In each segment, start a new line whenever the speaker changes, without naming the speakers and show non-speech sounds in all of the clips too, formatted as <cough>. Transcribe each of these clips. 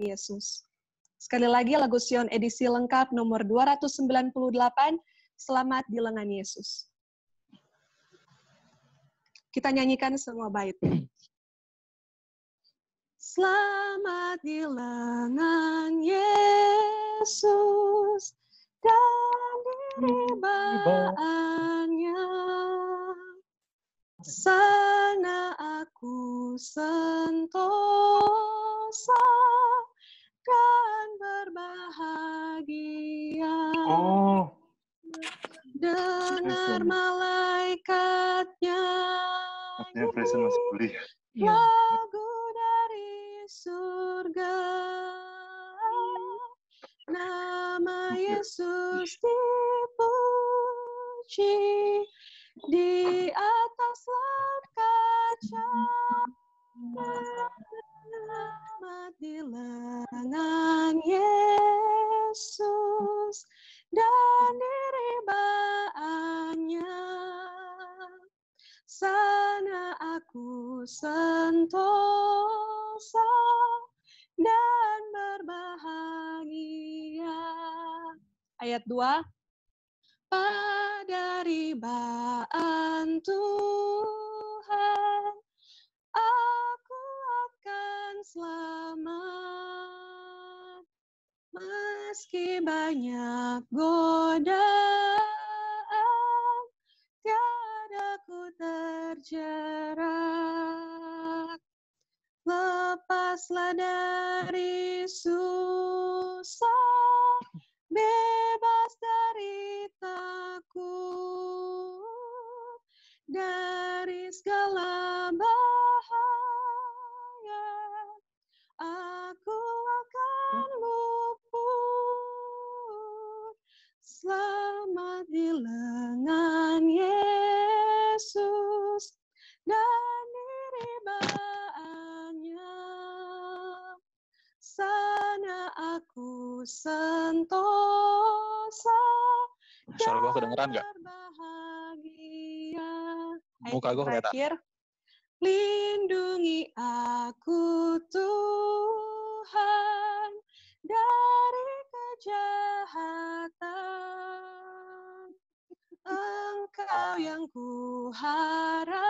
Yesus. Sekali lagi lagu Sion edisi lengkap nomor 298, Selamat di lengan Yesus. Kita nyanyikan semua baitnya. Selamat di lengan Yesus dan di ribaannya. Sana aku sentosa kan berbahagia. Oh.
Dengar malaikatnya. present masih iya. Iya. Lagu dari surga.
Nama Yesus dipuji di atas langkah kaca selamat di lengan Yesus dan diribaannya. Sana aku sentosa dan berbahagia. Ayat 2. Pada ribaan Tuhan selamat meski banyak godaan tiada ku terjerat lepaslah dari susah bebas dari takut dari segala bahaya aku akan luput. Hmm? Selamat di lengan Yesus dan diri ribaannya. Sana aku sentosa.
Suara gue kedengeran nggak?
Eh, Muka gue kelihatan. Lindungi aku Tuhan dari kejahatan. Engkau yang kuharapkan,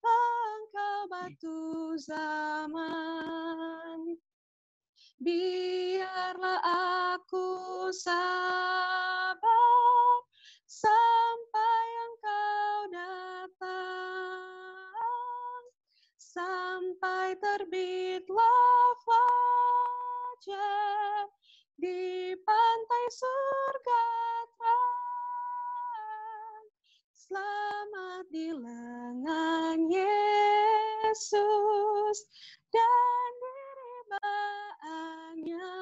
engkau batu zaman. Biarlah aku sabar, sabar sampai terbitlah fajar di pantai surga terang. Selamat di lengan Yesus dan di ribaannya.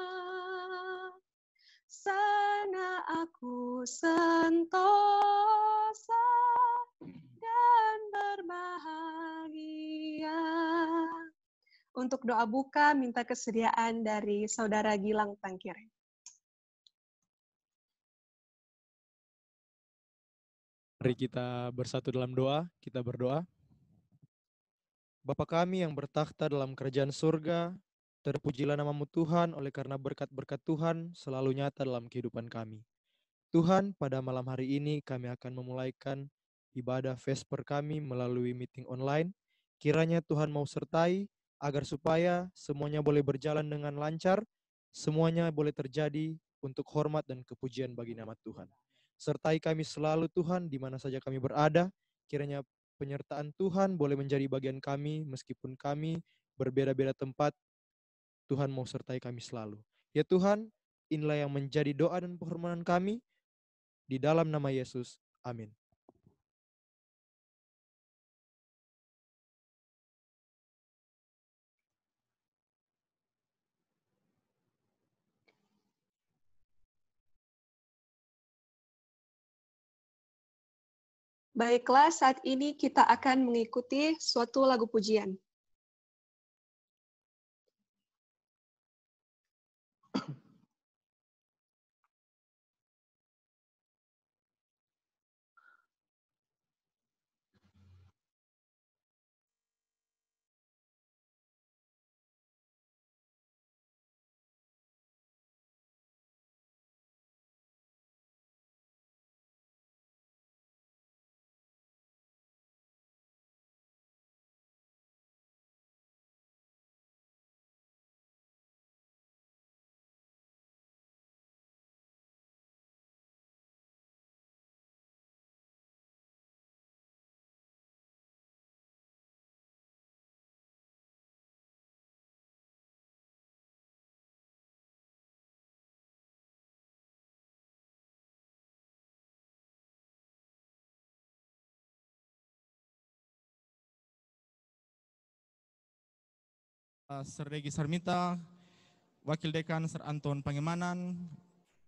Sana aku sentuh Untuk doa buka, minta kesediaan dari Saudara Gilang Tangkire.
Mari kita bersatu dalam doa, kita berdoa. Bapa kami yang bertakhta dalam kerajaan surga, terpujilah namamu Tuhan oleh karena berkat-berkat Tuhan selalu nyata dalam kehidupan kami. Tuhan, pada malam hari ini kami akan memulaikan ibadah Vesper kami melalui meeting online. Kiranya Tuhan mau sertai agar supaya semuanya boleh berjalan dengan lancar, semuanya boleh terjadi untuk hormat dan kepujian bagi nama Tuhan. Sertai kami selalu Tuhan di mana saja kami berada, kiranya penyertaan Tuhan boleh menjadi bagian kami meskipun kami berbeda-beda tempat, Tuhan mau sertai kami selalu. Ya Tuhan, inilah yang menjadi doa dan penghormatan
kami di dalam nama Yesus. Amin.
Baiklah, saat ini kita akan mengikuti suatu lagu pujian.
Eh, Sir Regi Sarmita, Wakil Dekan Sir Anton Pangemanan,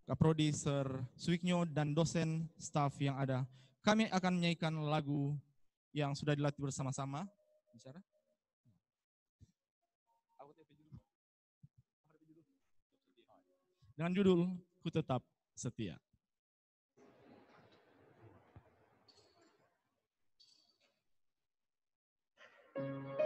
Kaprodi Sir
Suiknyo, dan dosen staf yang ada. Kami akan menyanyikan lagu yang sudah dilatih bersama-sama. Dengan judul, Ku Tetap Setia.
thank you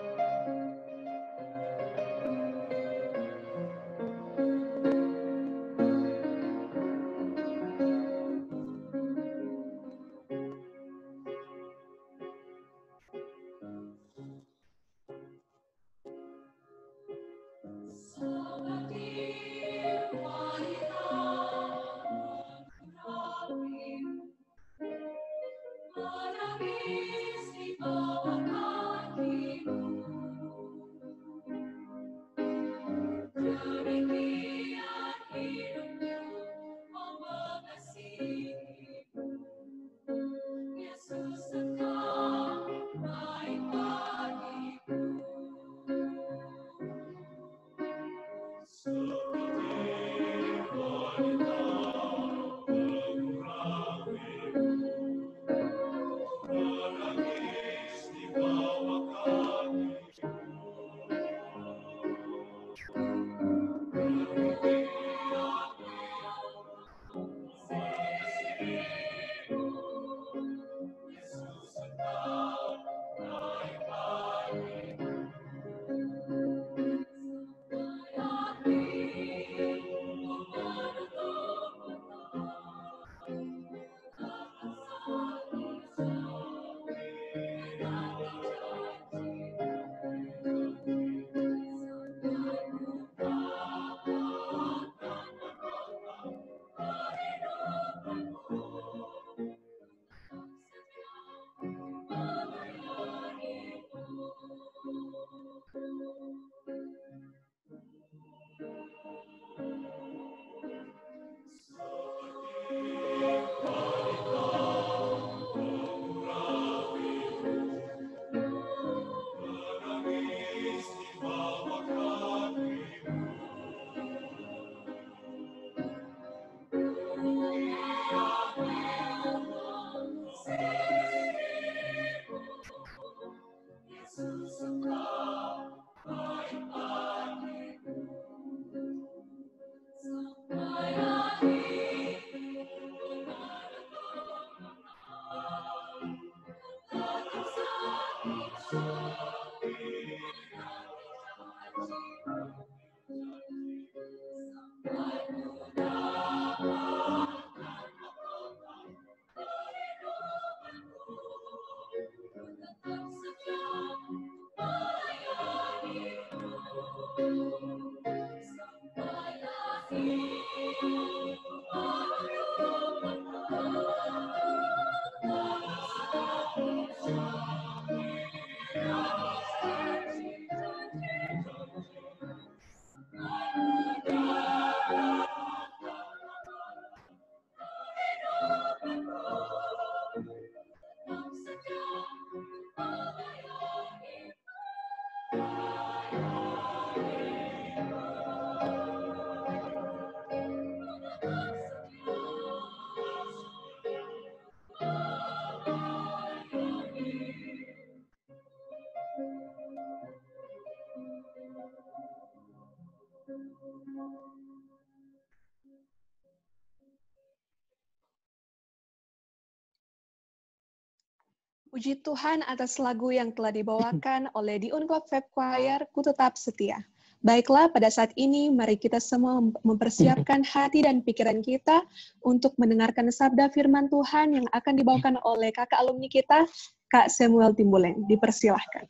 Puji Tuhan atas lagu yang telah dibawakan <laughs> oleh The Unclub Fab Choir, ku tetap setia. Baiklah, pada saat ini mari kita semua mempersiapkan <laughs> hati dan pikiran kita untuk mendengarkan sabda firman Tuhan yang akan dibawakan oleh kakak alumni kita, Kak Samuel Timbuleng. Dipersilahkan.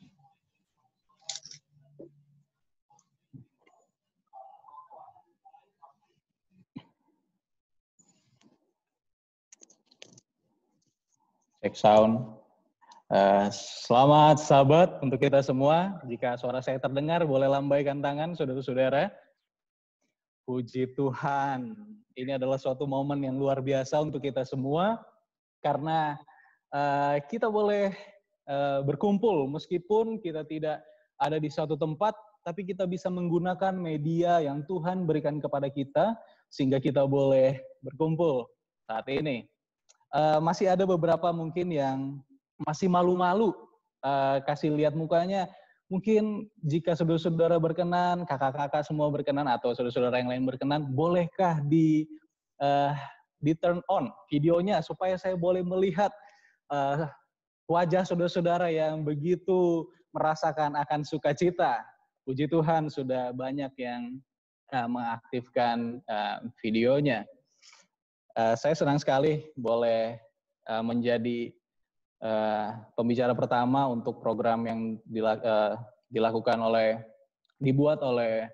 cek sound. Uh, selamat sahabat untuk kita semua. Jika suara saya terdengar, boleh lambaikan tangan, saudara-saudara. Puji Tuhan. Ini adalah suatu momen yang luar biasa untuk kita semua, karena uh, kita boleh uh, berkumpul, meskipun kita tidak ada di suatu tempat, tapi kita bisa menggunakan media yang Tuhan berikan kepada kita, sehingga kita boleh berkumpul saat ini uh, masih ada beberapa mungkin yang masih malu-malu uh, kasih lihat mukanya. Mungkin jika saudara-saudara berkenan, kakak-kakak semua berkenan atau saudara-saudara yang lain berkenan, bolehkah di uh, di turn on videonya supaya saya boleh melihat uh, wajah saudara-saudara yang begitu merasakan akan sukacita. Puji Tuhan sudah banyak yang uh, mengaktifkan uh, videonya. Eh, saya senang sekali boleh uh, menjadi uh, pembicara pertama untuk program yang dilak, uh, dilakukan oleh dibuat oleh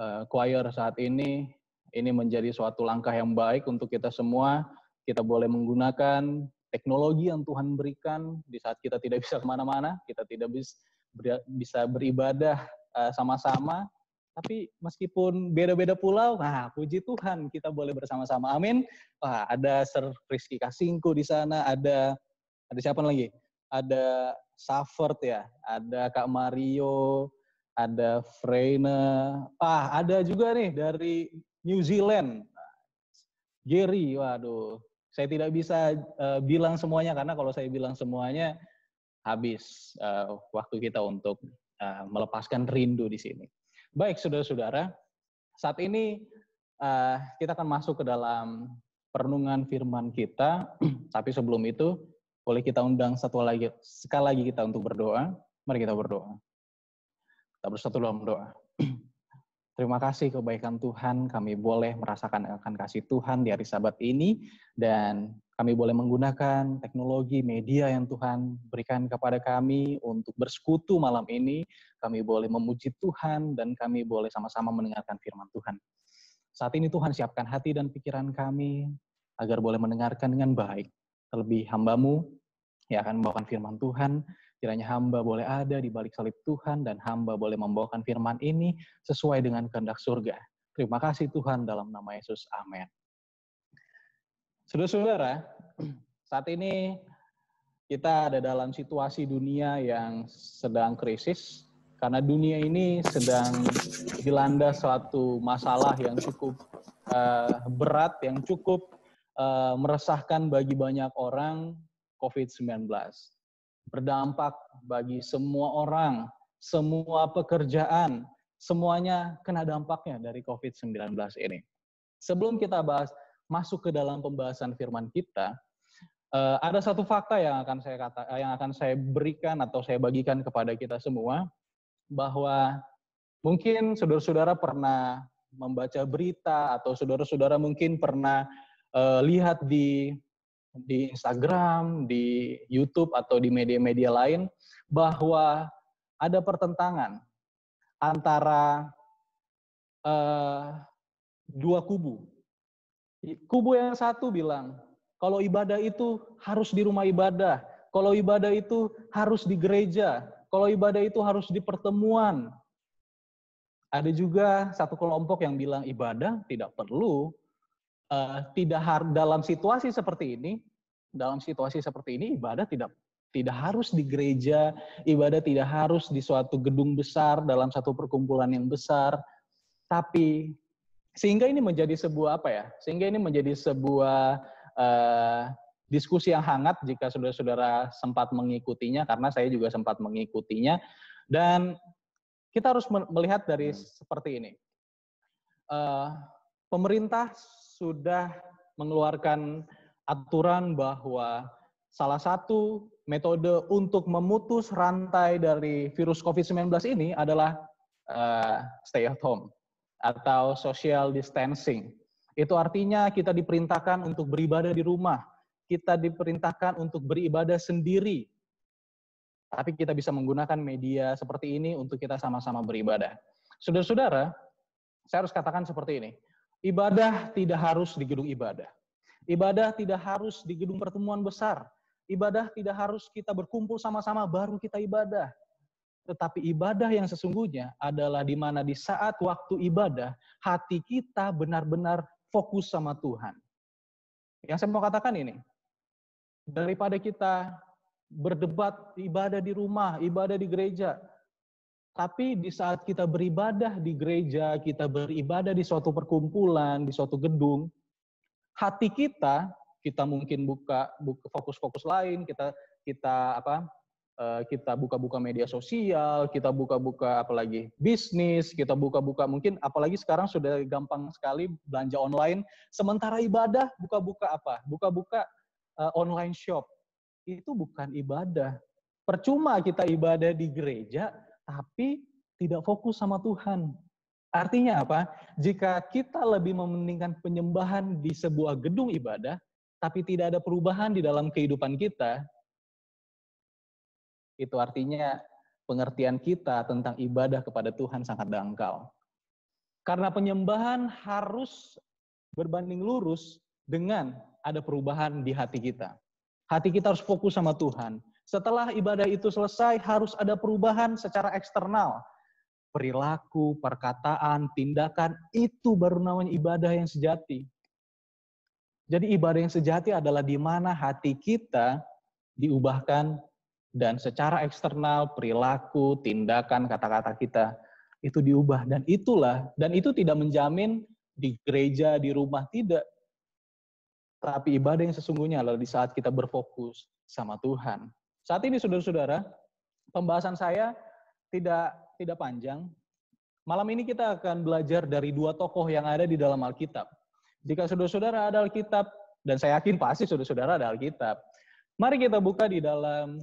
uh, choir saat ini. Ini menjadi suatu langkah yang baik untuk kita semua. Kita boleh menggunakan teknologi yang Tuhan berikan di saat kita tidak bisa kemana-mana, kita tidak bisa beribadah sama-sama, tapi meskipun beda-beda pulau, nah puji Tuhan kita boleh bersama-sama. Amin. Wah, ada Sir Rizky Kasingku di sana, ada ada siapa lagi? Ada Safert ya, ada Kak Mario, ada Freina, Wah ada juga nih dari New Zealand. Jerry, waduh, saya tidak bisa uh, bilang semuanya karena kalau saya bilang semuanya habis uh, waktu kita untuk uh, melepaskan rindu di sini. Baik, saudara-saudara, saat ini uh, kita akan masuk ke dalam perenungan firman kita. <clears throat> Tapi sebelum itu, boleh kita undang satu lagi, sekali lagi kita untuk berdoa. Mari kita berdoa. Kita bersatu dalam doa. <clears throat> Terima kasih kebaikan Tuhan, kami boleh merasakan akan kasih Tuhan di hari sabat ini, dan kami boleh menggunakan teknologi media yang Tuhan berikan kepada kami untuk bersekutu malam ini, kami boleh memuji Tuhan, dan kami boleh sama-sama mendengarkan firman Tuhan. Saat ini Tuhan siapkan hati dan pikiran kami, agar boleh mendengarkan dengan baik, terlebih hambamu yang akan membawakan firman Tuhan, Kiranya hamba boleh ada di balik salib Tuhan dan hamba boleh membawakan firman ini sesuai dengan kehendak surga. Terima kasih Tuhan dalam nama Yesus. Amin. Saudara-saudara, <clears throat> saat ini kita ada dalam situasi dunia yang sedang krisis karena dunia ini sedang dilanda suatu masalah yang cukup uh, berat, yang cukup uh, meresahkan bagi banyak orang COVID-19 berdampak bagi semua orang, semua pekerjaan, semuanya kena dampaknya dari COVID-19 ini. Sebelum kita bahas masuk ke dalam pembahasan firman kita, eh, ada satu fakta yang akan saya kata eh, yang akan saya berikan atau saya bagikan kepada kita semua bahwa mungkin saudara-saudara pernah membaca berita atau saudara-saudara mungkin pernah eh, lihat di di Instagram, di YouTube atau di media-media lain bahwa ada pertentangan antara uh, dua kubu. Kubu yang satu bilang, kalau ibadah itu harus di rumah ibadah, kalau ibadah itu harus di gereja, kalau ibadah itu harus di pertemuan. Ada juga satu kelompok yang bilang ibadah tidak perlu, uh, tidak har dalam situasi seperti ini, dalam situasi seperti ini ibadah tidak tidak harus di gereja, ibadah tidak harus di suatu gedung besar dalam satu perkumpulan yang besar, tapi sehingga ini menjadi sebuah apa ya? Sehingga ini menjadi sebuah uh, diskusi yang hangat jika saudara-saudara sempat mengikutinya karena saya juga sempat mengikutinya dan kita harus melihat dari hmm. seperti ini. Uh, pemerintah sudah mengeluarkan aturan bahwa salah satu metode untuk memutus rantai dari virus COVID-19 ini adalah uh, stay at home atau social distancing. Itu artinya kita diperintahkan untuk beribadah di rumah, kita diperintahkan untuk beribadah sendiri. Tapi kita bisa menggunakan media seperti ini untuk kita sama-sama beribadah. Saudara-saudara, saya harus katakan seperti ini. Ibadah tidak harus di gedung ibadah. Ibadah tidak harus di gedung pertemuan besar. Ibadah tidak harus kita berkumpul sama-sama baru kita ibadah. Tetapi ibadah yang sesungguhnya adalah di mana di saat waktu ibadah, hati kita benar-benar fokus sama Tuhan. Yang saya mau katakan ini, daripada kita berdebat ibadah di rumah, ibadah di gereja, tapi di saat kita beribadah di gereja, kita beribadah di suatu perkumpulan, di suatu gedung, hati kita, kita mungkin buka fokus-fokus lain, kita kita apa? Eh, kita buka-buka media sosial, kita buka-buka apalagi bisnis, kita buka-buka mungkin apalagi sekarang sudah gampang sekali belanja online. Sementara ibadah buka-buka apa? Buka-buka eh, online shop. Itu bukan ibadah. Percuma kita ibadah di gereja tapi tidak fokus sama Tuhan. Artinya apa? Jika kita lebih mementingkan penyembahan di sebuah gedung ibadah, tapi tidak ada perubahan di dalam kehidupan kita, itu artinya pengertian kita tentang ibadah kepada Tuhan sangat dangkal. Karena penyembahan harus berbanding lurus dengan ada perubahan di hati kita. Hati kita harus fokus sama Tuhan. Setelah ibadah itu selesai, harus ada perubahan secara eksternal. Perilaku, perkataan, tindakan, itu baru namanya ibadah yang sejati. Jadi ibadah yang sejati adalah di mana hati kita diubahkan dan secara eksternal perilaku, tindakan, kata-kata kita itu diubah dan itulah dan itu tidak menjamin di gereja, di rumah tidak. Tapi ibadah yang sesungguhnya adalah di saat kita berfokus sama Tuhan. Saat ini saudara-saudara, pembahasan saya tidak tidak panjang. Malam ini kita akan belajar dari dua tokoh yang ada di dalam Alkitab. Jika saudara-saudara ada Alkitab, dan saya yakin pasti saudara-saudara ada Alkitab. Mari kita buka di dalam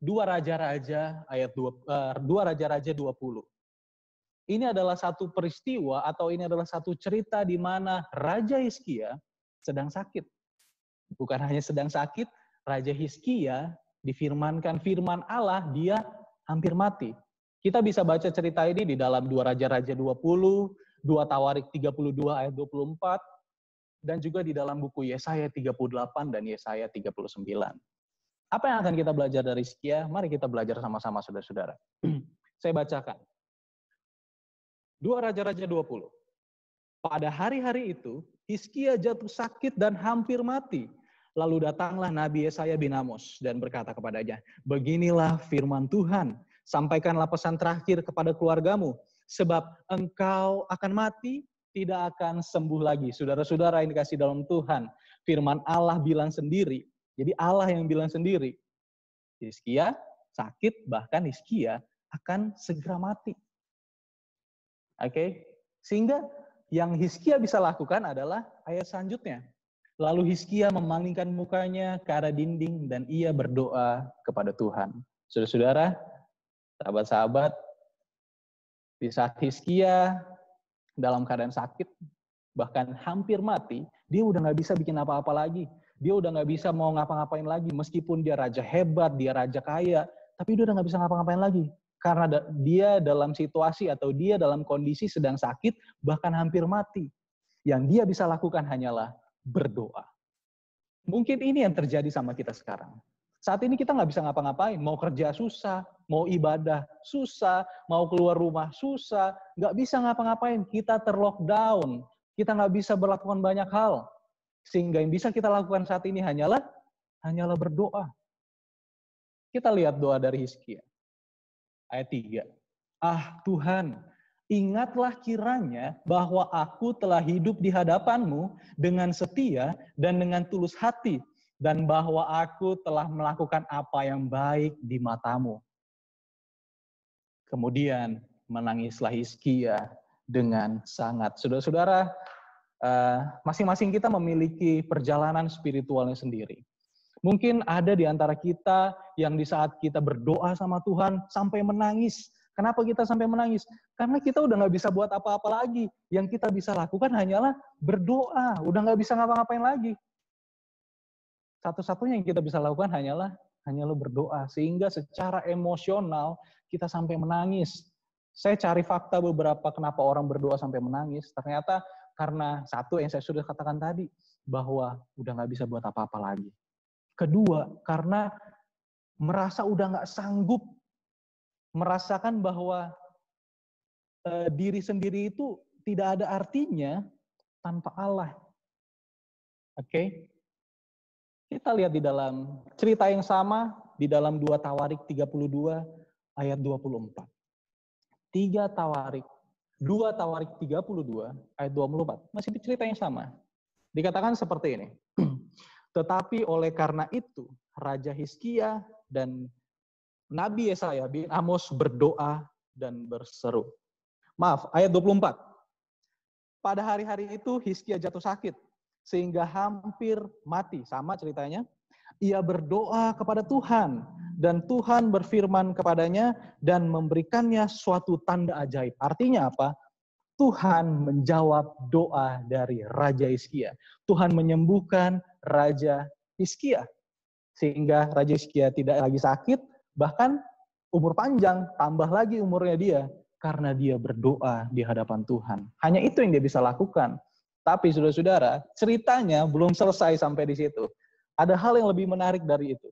dua Raja-Raja ayat dua eh, dua Raja-Raja 20. Ini adalah satu peristiwa atau ini adalah satu cerita di mana Raja Hiskia sedang sakit. Bukan hanya sedang sakit, Raja Hiskia difirmankan firman Allah dia hampir mati. Kita bisa baca cerita ini di dalam 2 Raja-Raja 20, 2 Tawarik 32 ayat 24, dan juga di dalam buku Yesaya 38 dan Yesaya 39. Apa yang akan kita belajar dari Skia? Mari kita belajar sama-sama saudara-saudara. <clears throat> Saya bacakan. 2 Raja-Raja 20. Pada hari-hari itu, Hiskia jatuh sakit dan hampir mati Lalu datanglah Nabi Yesaya bin Amos dan berkata kepadanya, Beginilah firman Tuhan, sampaikanlah pesan terakhir kepada keluargamu, sebab engkau akan mati, tidak akan sembuh lagi. Saudara-saudara yang dikasih dalam Tuhan, firman Allah bilang sendiri, jadi Allah yang bilang sendiri, Hizkia sakit, bahkan Hizkia akan segera mati. Oke, okay? sehingga yang Hizkia bisa lakukan adalah ayat selanjutnya, Lalu Hiskia memalingkan mukanya ke arah dinding dan ia berdoa kepada Tuhan. Saudara-saudara, sahabat-sahabat, di saat Hiskia dalam keadaan sakit, bahkan hampir mati, dia udah nggak bisa bikin apa-apa lagi. Dia udah nggak bisa mau ngapa-ngapain lagi, meskipun dia raja hebat, dia raja kaya, tapi dia udah nggak bisa ngapa-ngapain lagi. Karena dia dalam situasi atau dia dalam kondisi sedang sakit, bahkan hampir mati. Yang dia bisa lakukan hanyalah berdoa. Mungkin ini yang terjadi sama kita sekarang. Saat ini kita nggak bisa ngapa-ngapain, mau kerja susah, mau ibadah susah, mau keluar rumah susah, nggak bisa ngapa-ngapain. Kita terlockdown, kita nggak bisa berlakukan banyak hal. Sehingga yang bisa kita lakukan saat ini hanyalah hanyalah berdoa. Kita lihat doa dari Hizkia. Ayat 3. Ah Tuhan, ingatlah kiranya bahwa aku telah hidup di hadapanmu dengan setia dan dengan tulus hati, dan bahwa aku telah melakukan apa yang baik di matamu. Kemudian menangislah Hizkia dengan sangat. Saudara-saudara, eh, masing-masing kita memiliki perjalanan spiritualnya sendiri. Mungkin ada di antara kita yang di saat kita berdoa sama Tuhan sampai menangis, Kenapa kita sampai menangis? Karena kita udah nggak bisa buat apa-apa lagi. Yang kita bisa lakukan hanyalah berdoa. Udah nggak bisa ngapa-ngapain lagi. Satu-satunya yang kita bisa lakukan hanyalah hanyalah berdoa. Sehingga secara emosional kita sampai menangis. Saya cari fakta beberapa kenapa orang berdoa sampai menangis. Ternyata karena satu yang saya sudah katakan tadi bahwa udah nggak bisa buat apa-apa lagi. Kedua, karena merasa udah nggak sanggup merasakan bahwa e, diri sendiri itu tidak ada artinya tanpa Allah. Oke. Okay? Kita lihat di dalam cerita yang sama di dalam dua Tawarik 32 ayat 24. tiga Tawarik dua Tawarik 32 ayat 24. Masih di cerita yang sama. Dikatakan seperti ini. <clears throat> Tetapi oleh karena itu Raja Hiskia dan Nabi Yesaya bin Amos berdoa dan berseru. Maaf, ayat 24. Pada hari-hari itu Hiskia jatuh sakit sehingga hampir mati. Sama ceritanya. Ia berdoa kepada Tuhan dan Tuhan berfirman kepadanya dan memberikannya suatu tanda ajaib. Artinya apa? Tuhan menjawab doa dari Raja Hiskia. Tuhan menyembuhkan Raja Hiskia. Sehingga Raja Hiskia tidak lagi sakit, bahkan umur panjang, tambah lagi umurnya dia karena dia berdoa di hadapan Tuhan. Hanya itu yang dia bisa lakukan. Tapi saudara-saudara, ceritanya belum selesai sampai di situ. Ada hal yang lebih menarik dari itu.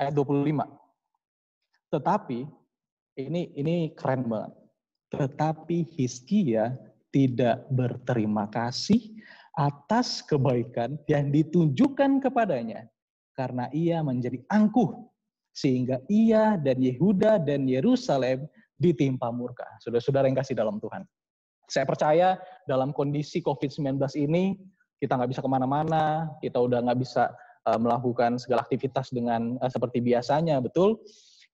Ayat 25. Tetapi ini ini keren banget. Tetapi Hizkia tidak berterima kasih atas kebaikan yang ditunjukkan kepadanya karena ia menjadi angkuh sehingga ia dan Yehuda dan Yerusalem ditimpa murka. Saudara-saudara yang kasih dalam Tuhan. Saya percaya dalam kondisi COVID-19 ini, kita nggak bisa kemana-mana, kita udah nggak bisa eh, melakukan segala aktivitas dengan eh, seperti biasanya, betul?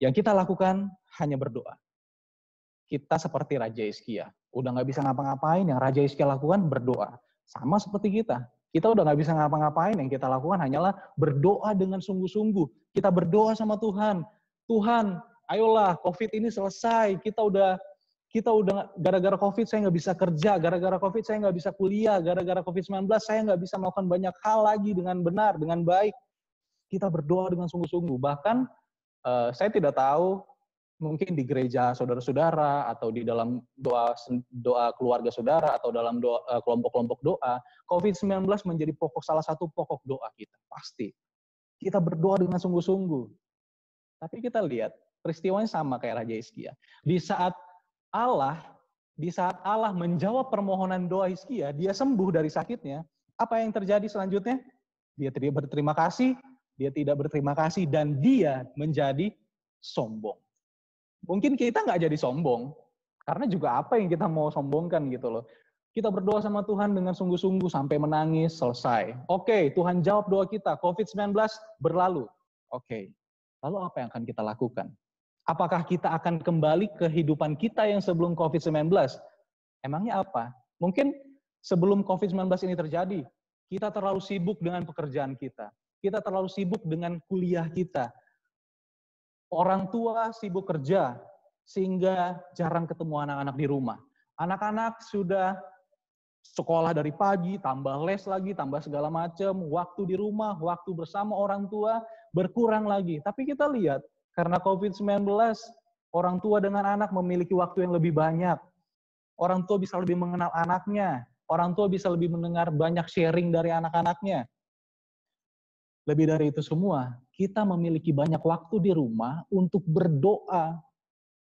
Yang kita lakukan hanya berdoa. Kita seperti Raja Iskia. Udah nggak bisa ngapa-ngapain, yang Raja Iskia lakukan berdoa. Sama seperti kita. Kita udah nggak bisa ngapa-ngapain, yang kita lakukan hanyalah berdoa dengan sungguh-sungguh. Kita berdoa sama Tuhan. Tuhan, ayolah COVID ini selesai. Kita udah kita udah gara-gara COVID saya nggak bisa kerja, gara-gara COVID saya nggak bisa kuliah, gara-gara COVID-19 saya nggak bisa melakukan banyak hal lagi dengan benar, dengan baik. Kita berdoa dengan sungguh-sungguh. Bahkan uh, saya tidak tahu mungkin di gereja saudara-saudara atau di dalam doa doa keluarga saudara atau dalam eh, kelompok-kelompok doa, COVID-19 menjadi pokok salah satu pokok doa kita. Pasti. Kita berdoa dengan sungguh-sungguh. Tapi kita lihat peristiwanya sama kayak Raja Hizkia. Di saat Allah di saat Allah menjawab permohonan doa Hizkia, dia sembuh dari sakitnya, apa yang terjadi selanjutnya? Dia tidak berterima kasih, dia tidak berterima kasih, dan dia menjadi sombong mungkin kita nggak jadi sombong. Karena juga apa yang kita mau sombongkan gitu loh. Kita berdoa sama Tuhan dengan sungguh-sungguh sampai menangis, selesai. Oke, okay, Tuhan jawab doa kita. COVID-19 berlalu. Oke, okay. lalu apa yang akan kita lakukan? Apakah kita akan kembali ke kehidupan kita yang sebelum COVID-19? Emangnya apa? Mungkin sebelum COVID-19 ini terjadi, kita terlalu sibuk dengan pekerjaan kita. Kita terlalu sibuk dengan kuliah kita Orang tua sibuk kerja sehingga jarang ketemu anak-anak di rumah. Anak-anak sudah sekolah dari pagi, tambah les lagi, tambah segala macam, waktu di rumah, waktu bersama orang tua berkurang lagi. Tapi kita lihat karena COVID-19 orang tua dengan anak memiliki waktu yang lebih banyak. Orang tua bisa lebih mengenal anaknya, orang tua bisa lebih mendengar banyak sharing dari anak-anaknya. Lebih dari itu semua, kita memiliki banyak waktu di rumah untuk berdoa.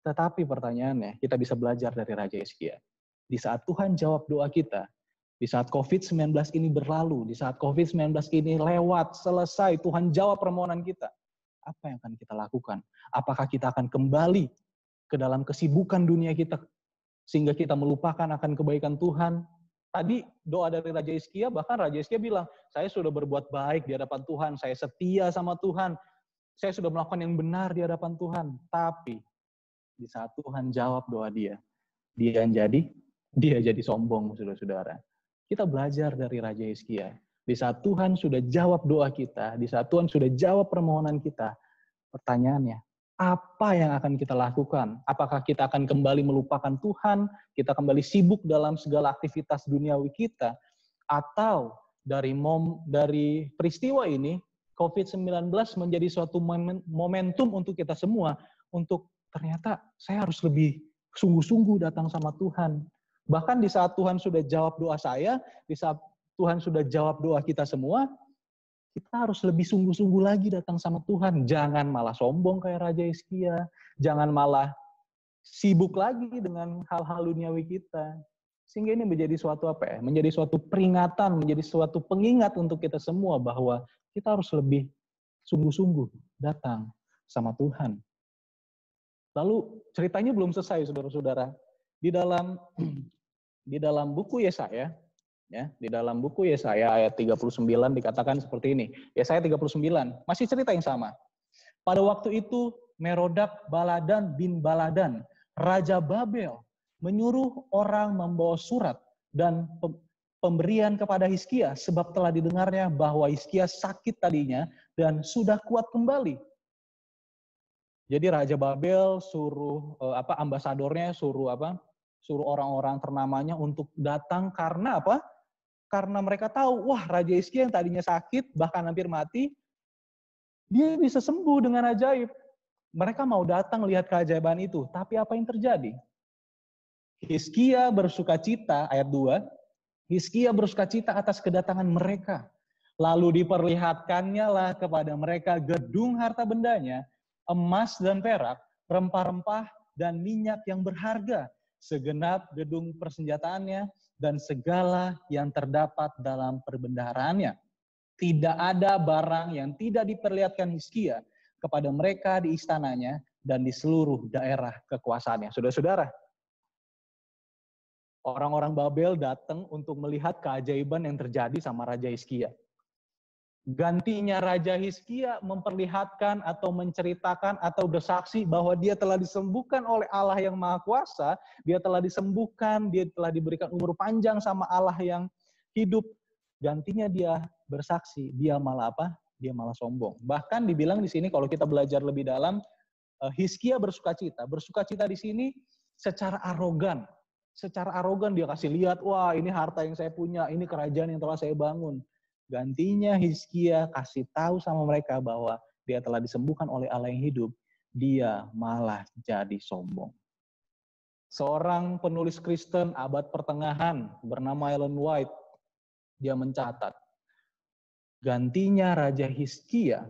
Tetapi pertanyaannya, kita bisa belajar dari Raja Hizkia. Di saat Tuhan jawab doa kita, di saat COVID-19 ini berlalu, di saat COVID-19 ini lewat, selesai, Tuhan jawab permohonan kita. Apa yang akan kita lakukan? Apakah kita akan kembali ke dalam kesibukan dunia kita sehingga kita melupakan akan kebaikan Tuhan Tadi doa dari Raja Iskia, bahkan Raja Iskia bilang, saya sudah berbuat baik di hadapan Tuhan, saya setia sama Tuhan, saya sudah melakukan yang benar di hadapan Tuhan. Tapi di saat Tuhan jawab doa dia, dia yang jadi, dia jadi sombong, saudara-saudara. Kita belajar dari Raja Iskia. Di saat Tuhan sudah jawab doa kita, di saat Tuhan sudah jawab permohonan kita, pertanyaannya, apa yang akan kita lakukan? Apakah kita akan kembali melupakan Tuhan, kita kembali sibuk dalam segala aktivitas duniawi kita, atau dari mom dari peristiwa ini COVID-19 menjadi suatu momentum untuk kita semua untuk ternyata saya harus lebih sungguh-sungguh datang sama Tuhan. Bahkan di saat Tuhan sudah jawab doa saya, di saat Tuhan sudah jawab doa kita semua, kita harus lebih sungguh-sungguh lagi datang sama Tuhan. Jangan malah sombong kayak Raja Iskia Jangan malah sibuk lagi dengan hal-hal duniawi kita. Sehingga ini menjadi suatu apa ya? Menjadi suatu peringatan, menjadi suatu pengingat untuk kita semua bahwa kita harus lebih sungguh-sungguh datang sama Tuhan. Lalu ceritanya belum selesai saudara-saudara. Di dalam <clears throat> di dalam buku Yesaya Ya, di dalam buku Yesaya ya ayat 39 dikatakan seperti ini. Yesaya ya, 39, masih cerita yang sama. Pada waktu itu Merodak Baladan bin Baladan, Raja Babel, menyuruh orang membawa surat dan pemberian kepada Hiskia sebab telah didengarnya bahwa Hiskia sakit tadinya dan sudah kuat kembali. Jadi Raja Babel suruh eh, apa ambasadornya suruh apa? suruh orang-orang ternamanya untuk datang karena apa? karena mereka tahu, wah Raja Iskia yang tadinya sakit, bahkan hampir mati, dia bisa sembuh dengan ajaib. Mereka mau datang lihat keajaiban itu, tapi apa yang terjadi? Hiskia bersuka cita, ayat 2, Hiskia bersuka cita atas kedatangan mereka. Lalu diperlihatkannya kepada mereka gedung harta bendanya, emas dan perak, rempah-rempah dan minyak yang berharga, segenap gedung persenjataannya, dan segala yang terdapat dalam perbendaharaannya. Tidak ada barang yang tidak diperlihatkan Hizkia kepada mereka di istananya dan di seluruh daerah kekuasaannya. Saudara-saudara, orang-orang Babel datang untuk melihat keajaiban yang terjadi sama Raja Hizkia gantinya Raja Hizkia memperlihatkan atau menceritakan atau bersaksi bahwa dia telah disembuhkan oleh Allah yang Maha Kuasa, dia telah disembuhkan, dia telah diberikan umur panjang sama Allah yang hidup. Gantinya dia bersaksi, dia malah apa? Dia malah sombong. Bahkan dibilang di sini kalau kita belajar lebih dalam, eh, Hizkia bersukacita. Bersukacita di sini secara arogan. Secara arogan dia kasih lihat, wah ini harta yang saya punya, ini kerajaan yang telah saya bangun Gantinya Hizkia kasih tahu sama mereka bahwa dia telah disembuhkan oleh Allah yang hidup, dia malah jadi sombong. Seorang penulis Kristen abad pertengahan bernama Ellen White, dia mencatat, gantinya Raja Hizkia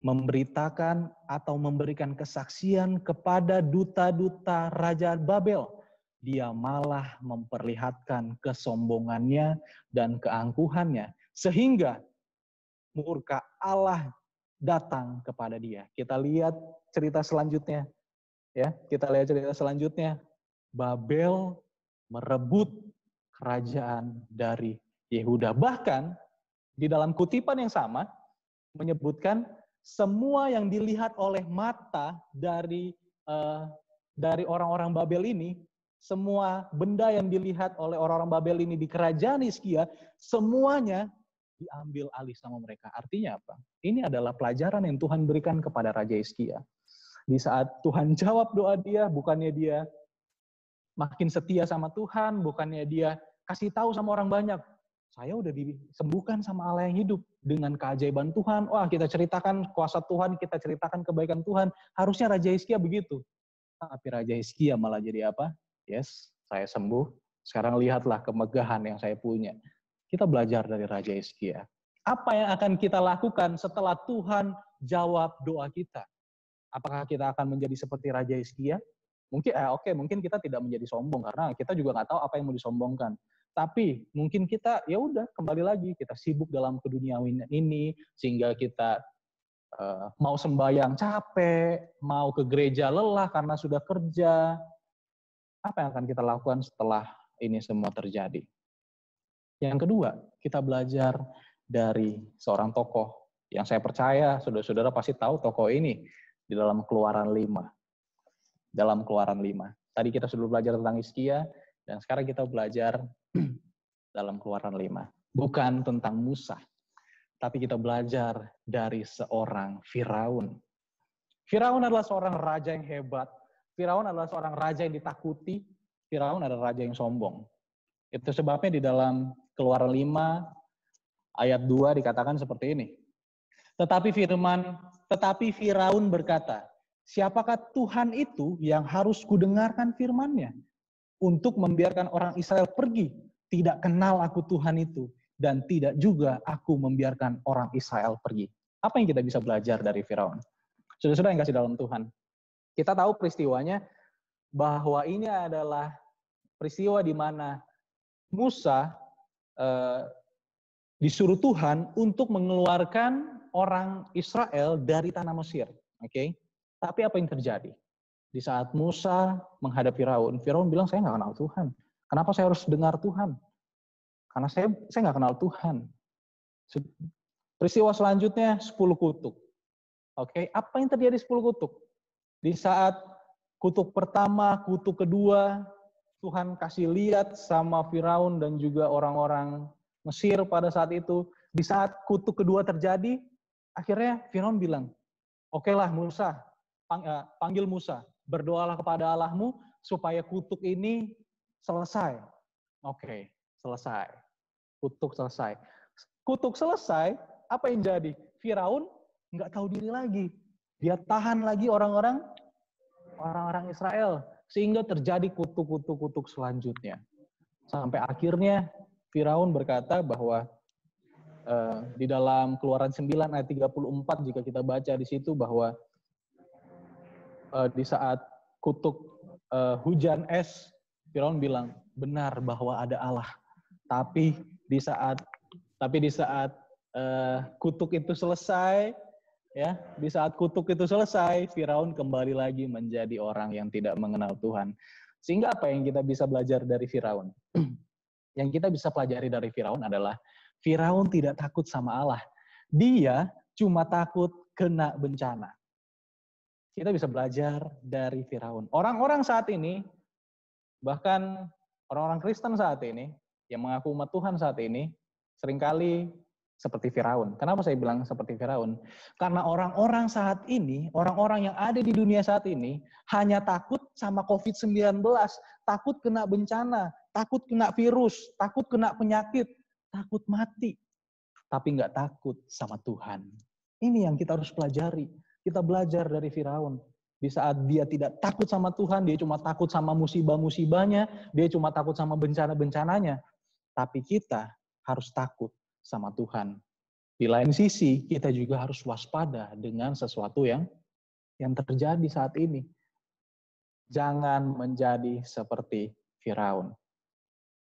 memberitakan atau memberikan kesaksian kepada duta-duta Raja Babel dia malah memperlihatkan kesombongannya dan keangkuhannya sehingga murka Allah datang kepada dia. Kita lihat cerita selanjutnya. Ya, kita lihat cerita selanjutnya. Babel merebut kerajaan dari Yehuda. Bahkan di dalam kutipan yang sama menyebutkan semua yang dilihat oleh mata dari uh, dari orang-orang Babel ini semua benda yang dilihat oleh orang-orang Babel ini di kerajaan Iskia, semuanya diambil alih sama mereka. Artinya apa? Ini adalah pelajaran yang Tuhan berikan kepada Raja Iskia. Di saat Tuhan jawab doa dia, bukannya dia makin setia sama Tuhan, bukannya dia kasih tahu sama orang banyak, saya udah disembuhkan sama Allah yang hidup dengan keajaiban Tuhan. Wah, kita ceritakan kuasa Tuhan, kita ceritakan kebaikan Tuhan. Harusnya Raja Hizkia begitu. Tapi Raja Hizkia malah jadi apa? Yes, saya sembuh. Sekarang lihatlah kemegahan yang saya punya. Kita belajar dari Raja Iskia. Apa yang akan kita lakukan setelah Tuhan jawab doa kita? Apakah kita akan menjadi seperti Raja Iskia? Mungkin eh, oke, okay, mungkin kita tidak menjadi sombong karena kita juga nggak tahu apa yang mau disombongkan. Tapi mungkin kita ya udah kembali lagi kita sibuk dalam keduniawian ini sehingga kita uh, mau sembahyang capek, mau ke gereja lelah karena sudah kerja, apa yang akan kita lakukan setelah ini semua terjadi. Yang kedua, kita belajar dari seorang tokoh yang saya percaya saudara-saudara pasti tahu tokoh ini di dalam keluaran 5. Dalam keluaran 5. Tadi kita sudah belajar tentang Iskia, dan sekarang kita belajar <clears throat> dalam keluaran 5. Bukan tentang Musa, tapi kita belajar dari seorang Firaun. Firaun adalah seorang raja yang hebat, Firaun adalah seorang raja yang ditakuti, Firaun adalah raja yang sombong. Itu sebabnya di dalam Keluaran 5 ayat 2 dikatakan seperti ini. Tetapi firman, tetapi Firaun berkata, siapakah Tuhan itu yang harus kudengarkan firmannya? Untuk membiarkan orang Israel pergi, tidak kenal aku Tuhan itu, dan tidak juga aku membiarkan orang Israel pergi. Apa yang kita bisa belajar dari Firaun? Sudah-sudah yang kasih dalam Tuhan. Kita tahu peristiwanya bahwa ini adalah peristiwa di mana Musa eh, disuruh Tuhan untuk mengeluarkan orang Israel dari tanah Mesir. Oke, okay? tapi apa yang terjadi di saat Musa menghadapi Firaun? Firaun bilang saya nggak kenal Tuhan. Kenapa saya harus dengar Tuhan? Karena saya saya nggak kenal Tuhan. Peristiwa selanjutnya 10 kutuk. Oke, okay? apa yang terjadi 10 kutuk? Di saat kutuk pertama, kutuk kedua, Tuhan kasih lihat sama Firaun dan juga orang-orang Mesir pada saat itu. Di saat kutuk kedua terjadi, akhirnya Firaun bilang, Oke lah Musa, eh, panggil Musa, berdoalah kepada Allahmu supaya kutuk ini selesai. Oke, selesai. Kutuk selesai. Kutuk selesai, apa yang jadi? Firaun nggak tahu diri lagi. Dia tahan lagi orang-orang orang-orang Israel sehingga terjadi kutuk-kutuk-kutuk selanjutnya. Sampai akhirnya Firaun berkata bahwa uh, di dalam Keluaran 9 ayat 34 jika kita baca di situ bahwa uh, di saat kutuk uh, hujan es Firaun bilang benar bahwa ada Allah. Tapi di saat tapi di saat uh, kutuk itu selesai, ya di saat kutuk itu selesai Firaun kembali lagi menjadi orang yang tidak mengenal Tuhan sehingga apa yang kita bisa belajar dari Firaun <clears throat> yang kita bisa pelajari dari Firaun adalah Firaun tidak takut sama Allah dia cuma takut kena bencana kita bisa belajar dari Firaun orang-orang saat ini bahkan orang-orang Kristen saat ini yang mengaku umat Tuhan saat ini seringkali seperti Firaun. Kenapa saya bilang seperti Firaun? Karena orang-orang saat ini, orang-orang yang ada di dunia saat ini hanya takut sama COVID-19, takut kena bencana, takut kena virus, takut kena penyakit, takut mati, tapi nggak takut sama Tuhan. Ini yang kita harus pelajari. Kita belajar dari Firaun. Di saat dia tidak takut sama Tuhan, dia cuma takut sama musibah-musibahnya, dia cuma takut sama bencana-bencananya. Tapi kita harus takut sama Tuhan. Di lain sisi, kita juga harus waspada dengan sesuatu yang yang terjadi saat ini. Jangan menjadi seperti Firaun.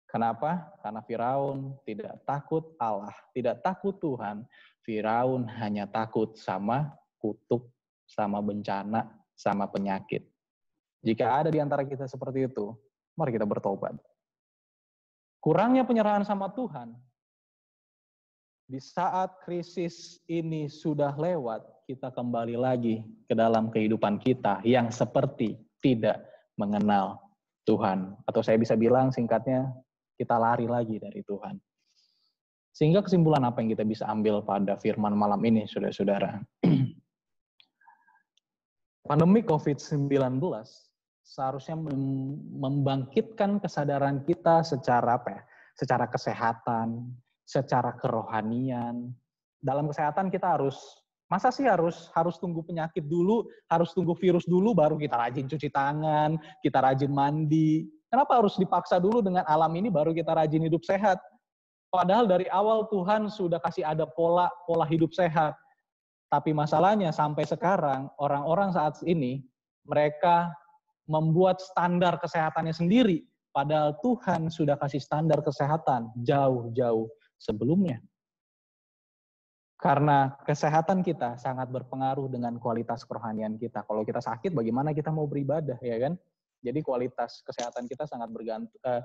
Kenapa? Karena Firaun tidak takut Allah, tidak takut Tuhan. Firaun hanya takut sama kutuk, sama bencana, sama penyakit. Jika ada di antara kita seperti itu, mari kita bertobat. Kurangnya penyerahan sama Tuhan di saat krisis ini sudah lewat, kita kembali lagi ke dalam kehidupan kita yang seperti tidak mengenal Tuhan. Atau saya bisa bilang singkatnya, kita lari lagi dari Tuhan. Sehingga kesimpulan apa yang kita bisa ambil pada firman malam ini, saudara-saudara. <clears throat> Pandemi COVID-19 seharusnya membangkitkan kesadaran kita secara apa ya? Secara kesehatan, secara kerohanian. Dalam kesehatan kita harus masa sih harus harus tunggu penyakit dulu, harus tunggu virus dulu baru kita rajin cuci tangan, kita rajin mandi. Kenapa harus dipaksa dulu dengan alam ini baru kita rajin hidup sehat? Padahal dari awal Tuhan sudah kasih ada pola pola hidup sehat. Tapi masalahnya sampai sekarang orang-orang saat ini mereka membuat standar kesehatannya sendiri padahal Tuhan sudah kasih standar kesehatan jauh-jauh sebelumnya. Karena kesehatan kita sangat berpengaruh dengan kualitas kerohanian kita. Kalau kita sakit, bagaimana kita mau beribadah, ya kan? Jadi kualitas kesehatan kita sangat bergantung. Eh,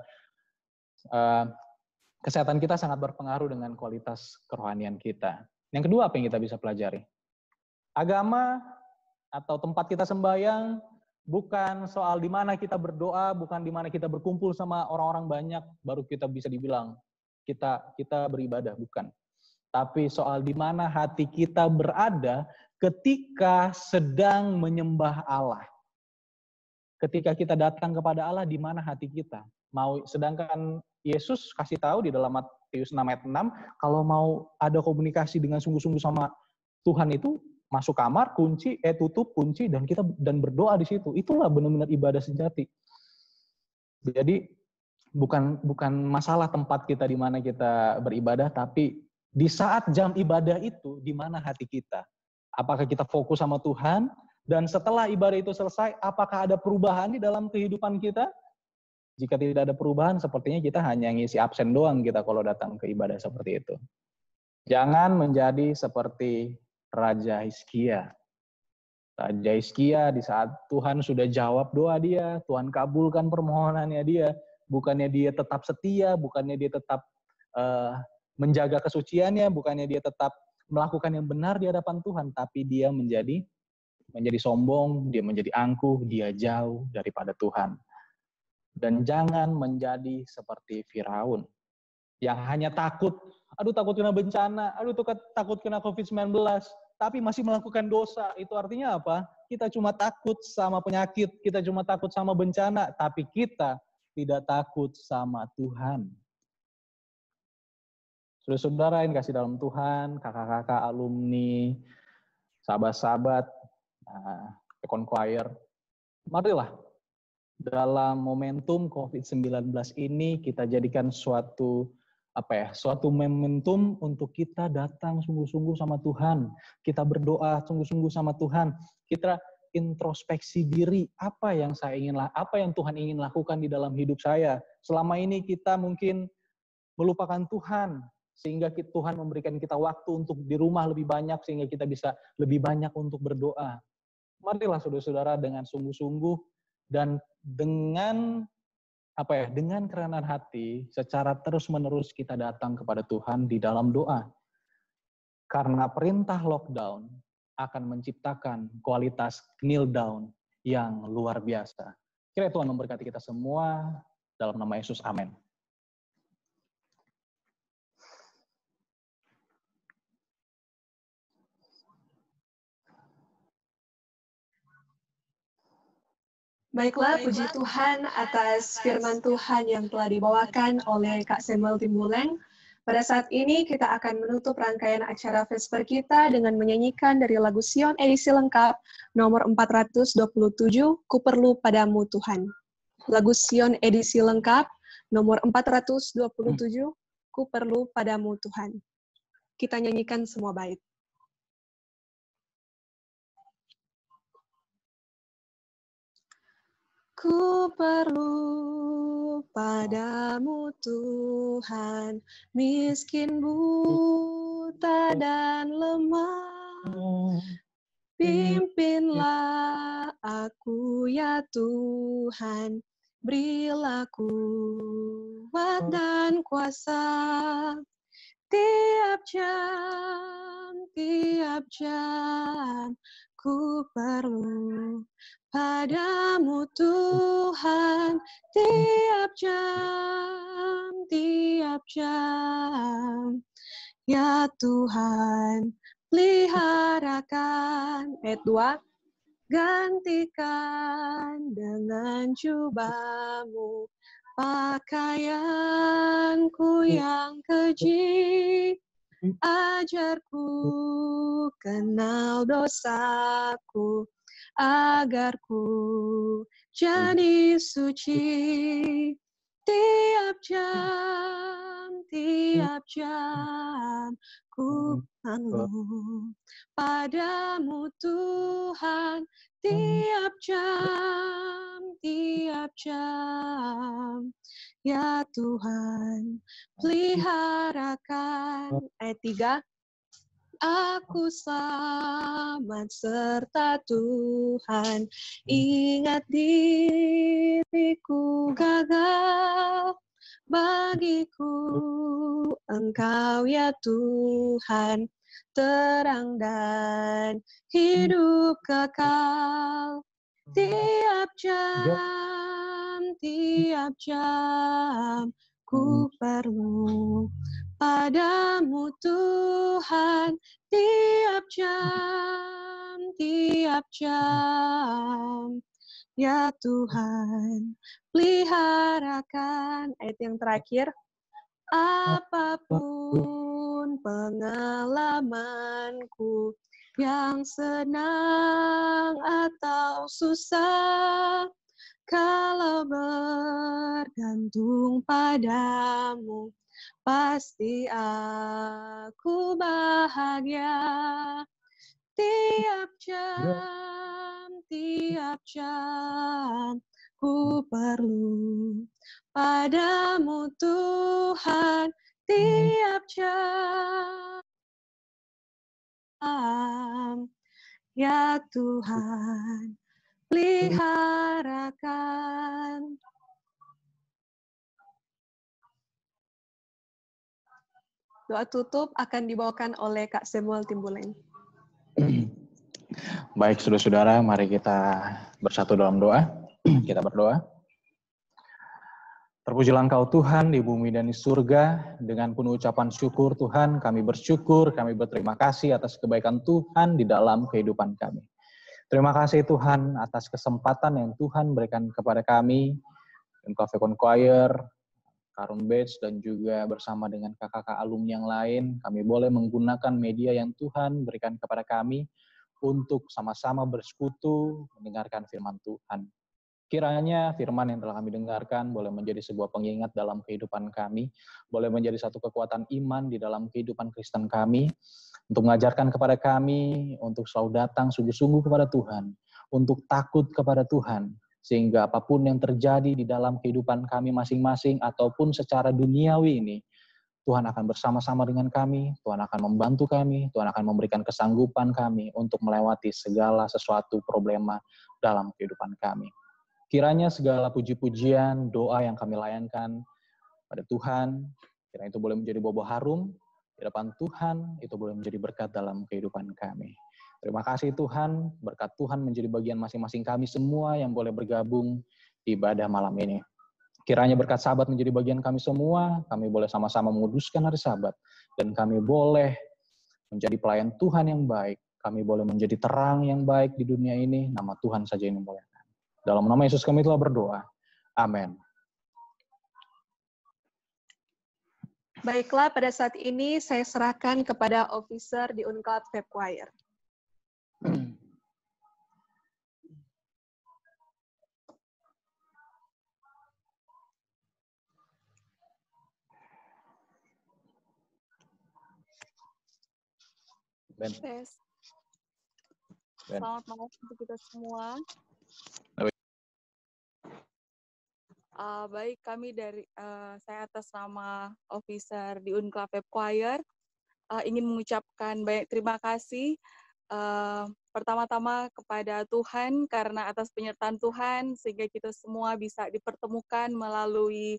eh, kesehatan kita sangat berpengaruh dengan kualitas kerohanian kita. Yang kedua, apa yang kita bisa pelajari? Agama atau tempat kita sembahyang bukan soal di mana kita berdoa, bukan di mana kita berkumpul sama orang-orang banyak, baru kita bisa dibilang kita kita beribadah, bukan. Tapi soal di mana hati kita berada ketika sedang menyembah Allah. Ketika kita datang kepada Allah di mana hati kita? Mau sedangkan Yesus kasih tahu di dalam Matius 6 ayat 6, kalau mau ada komunikasi dengan sungguh-sungguh sama Tuhan itu masuk kamar, kunci, eh tutup, kunci dan kita dan berdoa di situ. Itulah benar-benar ibadah sejati. Jadi bukan bukan masalah tempat kita di mana kita beribadah, tapi di saat jam ibadah itu di mana hati kita. Apakah kita fokus sama Tuhan? Dan setelah ibadah itu selesai, apakah ada perubahan di dalam kehidupan kita? Jika tidak ada perubahan, sepertinya kita hanya ngisi absen doang kita kalau datang ke ibadah seperti itu. Jangan menjadi seperti Raja Hizkia. Raja Hizkia di saat Tuhan sudah jawab doa dia, Tuhan kabulkan permohonannya dia, bukannya dia tetap setia, bukannya dia tetap uh, menjaga kesuciannya, bukannya dia tetap melakukan yang benar di hadapan Tuhan, tapi dia menjadi menjadi sombong, dia menjadi angkuh, dia jauh daripada Tuhan. Dan jangan menjadi seperti Firaun yang hanya takut, aduh takut kena bencana, aduh kan takut kena COVID-19, tapi masih melakukan dosa. Itu artinya apa? Kita cuma takut sama penyakit, kita cuma takut sama bencana, tapi kita tidak takut sama Tuhan. Saudara-saudara yang kasih dalam Tuhan, kakak-kakak alumni, sahabat-sahabat, nah, ekon choir, marilah dalam momentum COVID-19 ini kita jadikan suatu apa ya, suatu momentum untuk kita datang sungguh-sungguh sama Tuhan, kita berdoa sungguh-sungguh sama Tuhan, kita introspeksi diri apa yang saya ingin apa yang Tuhan ingin lakukan di dalam hidup saya. Selama ini kita mungkin melupakan Tuhan sehingga Tuhan memberikan kita waktu untuk di rumah lebih banyak sehingga kita bisa lebih banyak untuk berdoa. Marilah saudara-saudara dengan sungguh-sungguh dan dengan apa ya dengan kerenan hati secara terus-menerus kita datang kepada Tuhan di dalam doa. Karena perintah lockdown akan menciptakan kualitas kneel down yang luar biasa. Kiranya Tuhan memberkati kita semua
dalam nama Yesus. Amin.
Baiklah, puji Tuhan atas firman
Tuhan yang telah dibawakan oleh Kak Samuel Timbuleng. Pada saat ini kita akan menutup rangkaian acara Vesper kita dengan menyanyikan dari lagu Sion edisi lengkap nomor 427 Kuperlu Padamu Tuhan. Lagu Sion edisi lengkap nomor 427 Kuperlu Padamu Tuhan. Kita nyanyikan semua bait. Ku perlu padamu Tuhan, miskin buta dan lemah. Pimpinlah aku ya Tuhan, berilah kuat dan kuasa. Tiap jam, tiap jam, ku perlu padamu Tuhan tiap jam, tiap jam. Ya Tuhan, peliharakan. Edward gantikan dengan jubahmu pakaianku yang keji Ajarku kenal dosaku agar ku jadi suci tiap jam. Hmm. tiap jam ku anu padamu Tuhan hmm. tiap jam tiap jam ya Tuhan peliharakan ayat tiga aku selamat serta Tuhan. Ingat diriku gagal, bagiku. Engkau ya Tuhan, terang dan hidup kekal. Tiap jam, tiap jam, ku perlu padamu Tuhan tiap jam tiap jam Ya Tuhan, peliharakan. Ayat yang terakhir. Apapun pengalamanku yang senang atau susah, kalau bergantung padamu, pasti aku bahagia. Tiap ya. jam tiap jam ku perlu padamu Tuhan tiap jam ya Tuhan peliharakan Doa tutup akan dibawakan oleh Kak Samuel Timbulen.
<clears throat> Baik, saudara-saudara, mari kita bersatu dalam doa. <clears throat> kita berdoa. Terpujilah Engkau Tuhan di bumi dan di surga, dengan penuh ucapan syukur Tuhan, kami bersyukur, kami berterima kasih atas kebaikan Tuhan di dalam kehidupan kami. Terima kasih Tuhan atas kesempatan yang Tuhan berikan kepada kami, dan Cafe Choir, Karun Bates, dan juga bersama dengan kakak-kakak alumni yang lain, kami boleh menggunakan media yang Tuhan berikan kepada kami, untuk sama-sama bersekutu mendengarkan firman Tuhan. Kiranya firman yang telah kami dengarkan boleh menjadi sebuah pengingat dalam kehidupan kami, boleh menjadi satu kekuatan iman di dalam kehidupan Kristen kami, untuk mengajarkan kepada kami, untuk selalu datang sungguh-sungguh kepada Tuhan, untuk takut kepada Tuhan, sehingga apapun yang terjadi di dalam kehidupan kami masing-masing ataupun secara duniawi ini, Tuhan akan bersama-sama dengan kami, Tuhan akan membantu kami, Tuhan akan memberikan kesanggupan kami untuk melewati segala sesuatu problema dalam kehidupan kami. Kiranya segala puji-pujian, doa yang kami layankan pada Tuhan, kiranya itu boleh menjadi bobo harum di depan Tuhan, itu boleh menjadi berkat dalam kehidupan kami. Terima kasih Tuhan, berkat Tuhan menjadi bagian masing-masing kami semua yang boleh bergabung ibadah malam ini. Kiranya berkat sahabat menjadi bagian kami semua, kami boleh sama-sama menguduskan hari sahabat, dan kami boleh menjadi pelayan Tuhan yang baik, kami boleh menjadi terang yang baik di dunia ini, nama Tuhan saja yang boleh Dalam nama Yesus kami telah berdoa. Amin.
Baiklah, pada saat ini saya serahkan kepada officer di Unclad Feb Choir. <clears throat>
Ben. Yes. Ben.
Selamat malam untuk kita semua. Uh, baik, kami dari uh, saya atas nama officer di Unclave Choir uh, ingin mengucapkan banyak terima kasih uh, pertama-tama kepada Tuhan karena atas penyertaan Tuhan sehingga kita semua bisa dipertemukan melalui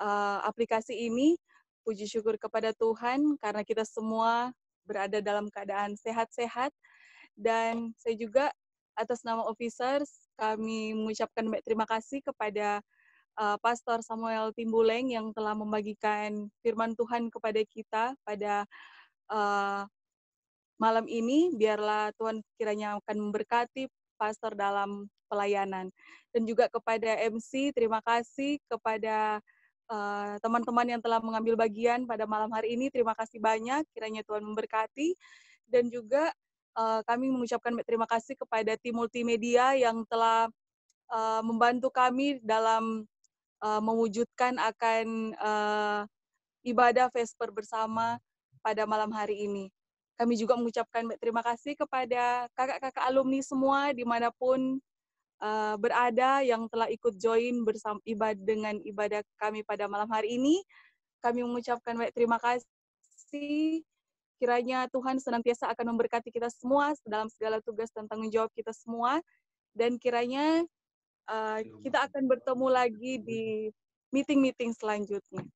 uh, aplikasi ini. Puji syukur kepada Tuhan karena kita semua berada dalam keadaan sehat-sehat dan saya juga atas nama officers kami mengucapkan banyak terima kasih kepada eh, Pastor Samuel Timbuleng yang telah membagikan firman Tuhan kepada kita pada eh, malam ini. Biarlah Tuhan kiranya akan memberkati pastor dalam pelayanan. Dan juga kepada MC, terima kasih kepada Eh, teman-teman uh, yang telah mengambil bagian pada malam hari ini. Terima kasih banyak, kiranya Tuhan memberkati. Dan juga uh, kami mengucapkan terima kasih kepada tim multimedia yang telah uh, membantu kami dalam uh, mewujudkan akan uh, ibadah Vesper bersama pada malam hari ini. Kami juga mengucapkan terima kasih kepada kakak-kakak alumni semua dimanapun uh, berada, yang telah ikut join bersama ibadah dengan ibadah kami pada malam hari ini. Kami mengucapkan baik terima kasih. Kiranya Tuhan senantiasa akan memberkati kita semua dalam segala tugas dan tanggung jawab kita semua. Dan kiranya uh, kita akan bertemu lagi di meeting-meeting selanjutnya.